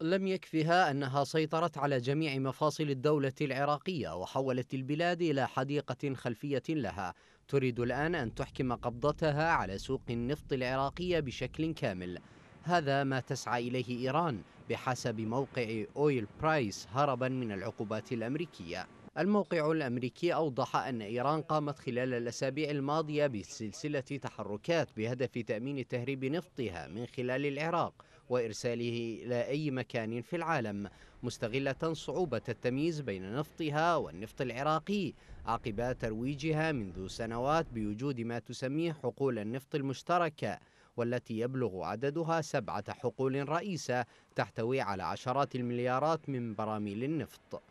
لم يكفها أنها سيطرت على جميع مفاصل الدولة العراقية وحولت البلاد إلى حديقة خلفية لها تريد الآن أن تحكم قبضتها على سوق النفط العراقية بشكل كامل هذا ما تسعى إليه إيران بحسب موقع أويل برايس هربا من العقوبات الأمريكية الموقع الأمريكي أوضح أن إيران قامت خلال الأسابيع الماضية بسلسلة تحركات بهدف تأمين تهريب نفطها من خلال العراق وإرساله إلى أي مكان في العالم مستغلة صعوبة التمييز بين نفطها والنفط العراقي عقب ترويجها منذ سنوات بوجود ما تسميه حقول النفط المشتركة والتي يبلغ عددها سبعة حقول رئيسة تحتوي على عشرات المليارات من براميل النفط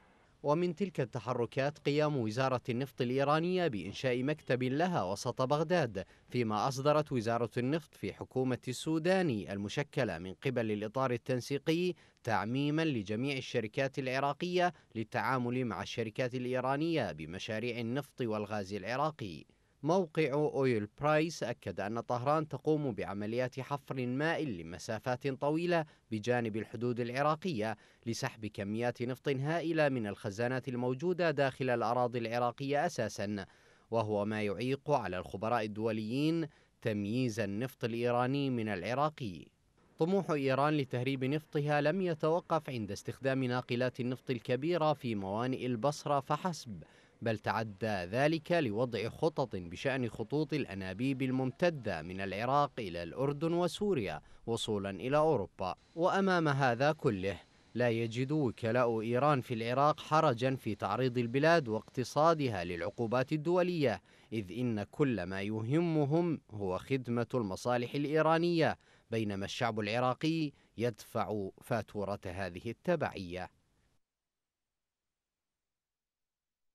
ومن تلك التحركات قيام وزارة النفط الإيرانية بإنشاء مكتب لها وسط بغداد فيما أصدرت وزارة النفط في حكومة السودان المشكلة من قبل الإطار التنسيقي تعميما لجميع الشركات العراقية للتعامل مع الشركات الإيرانية بمشاريع النفط والغاز العراقي موقع أويل برايس أكد أن طهران تقوم بعمليات حفر ماء لمسافات طويلة بجانب الحدود العراقية لسحب كميات نفط هائلة من الخزانات الموجودة داخل الأراضي العراقية أساساً وهو ما يعيق على الخبراء الدوليين تمييز النفط الإيراني من العراقي طموح إيران لتهريب نفطها لم يتوقف عند استخدام ناقلات النفط الكبيرة في موانئ البصرة فحسب بل تعدى ذلك لوضع خطط بشأن خطوط الأنابيب الممتدة من العراق إلى الأردن وسوريا وصولا إلى أوروبا وأمام هذا كله لا يجد وكلاء إيران في العراق حرجا في تعريض البلاد واقتصادها للعقوبات الدولية إذ إن كل ما يهمهم هو خدمة المصالح الإيرانية بينما الشعب العراقي يدفع فاتورة هذه التبعية